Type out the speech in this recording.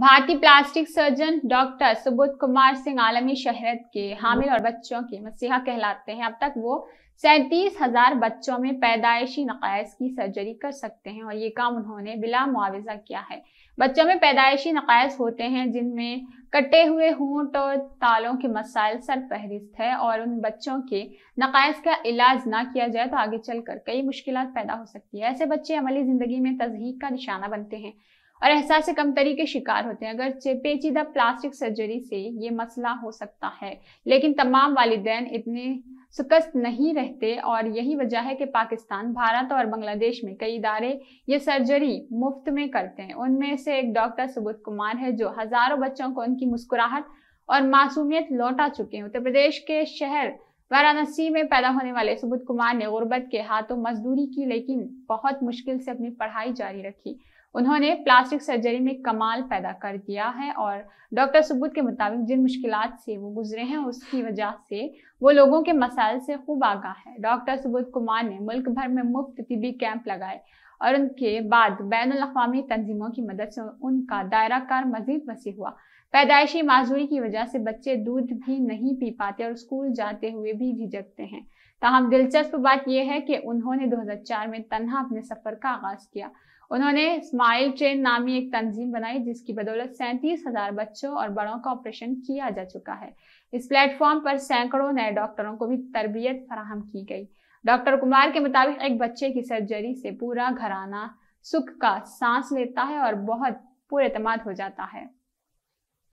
भारतीय plastic surgeon doctor Subodh Kumar Singh आलमी शहरत के हामिल और बच्चों के मसीहा कहलाते हैं अब तक वो सैतीस हजार बच्चों में पैदायशी नकायस की सर्जरी कर सकते हैं और ये काम उन्होंने बिला मुआवजा किया है बच्चों में पैदाइशी नकायस होते हैं जिनमें कटे हुए होंठ और तालों के मसाइल सर फहरिस्त है और उन बच्चों के नकायस का इलाज ना किया जाए तो आगे चलकर कई मुश्किल पैदा हो सकती है ऐसे बच्चे अमली जिंदगी में तजहीक का निशाना बनते हैं और एहसास कमतरी के शिकार होते हैं अगर पेचीदा प्लास्टिक सर्जरी से ये मसला हो सकता है लेकिन तमाम वालदेन इतने सुकस्त नहीं रहते और यही वजह है कि पाकिस्तान भारत और बांग्लादेश में कई इदारे ये सर्जरी मुफ्त में करते हैं उनमें से एक डॉक्टर सुबोध कुमार है जो हजारों बच्चों को उनकी मुस्कुराहट और मासूमियत लौटा चुके हैं उत्तर प्रदेश के शहर वाराणसी में पैदा होने वाले सुबोध कुमार ने गुर्बत के हाथों मजदूरी की लेकिन बहुत मुश्किल से अपनी पढ़ाई जारी रखी उन्होंने प्लास्टिक सर्जरी में कमाल पैदा कर दिया है और डॉक्टर सबूत के मुताबिक जिन मुश्किल से वो गुजरे हैं उसकी वजह से वो लोगों के मसाइल से खूब आगाह है डॉक्टर सबूत कुमार ने मुल्क भर में मुफ्त तिबी कैंप लगाए और उनके बाद बैन अवी तंजीमों की मदद से उनका दायरा कार मजीद वसी हुआ पैदायशी माजूरी की वजह से बच्चे दूध भी नहीं पी पाते और स्कूल जाते हुए भी झिझकते हैं ताहम दिलचस्प बात यह है कि उन्होंने 2004 में तनहा अपने सफर का आगाज किया उन्होंने स्माइल ट्रेन नामी एक तंजीम बनाई जिसकी बदौलत सैंतीस हजार बच्चों और बड़ों का ऑपरेशन किया जा चुका है इस प्लेटफॉर्म पर सैकड़ों नए डॉक्टरों को भी तरबियत फराहम की गई डॉक्टर कुमार के मुताबिक एक बच्चे की सर्जरी से पूरा घराना सुख का सांस लेता है और बहुत पुरमाद हो जाता है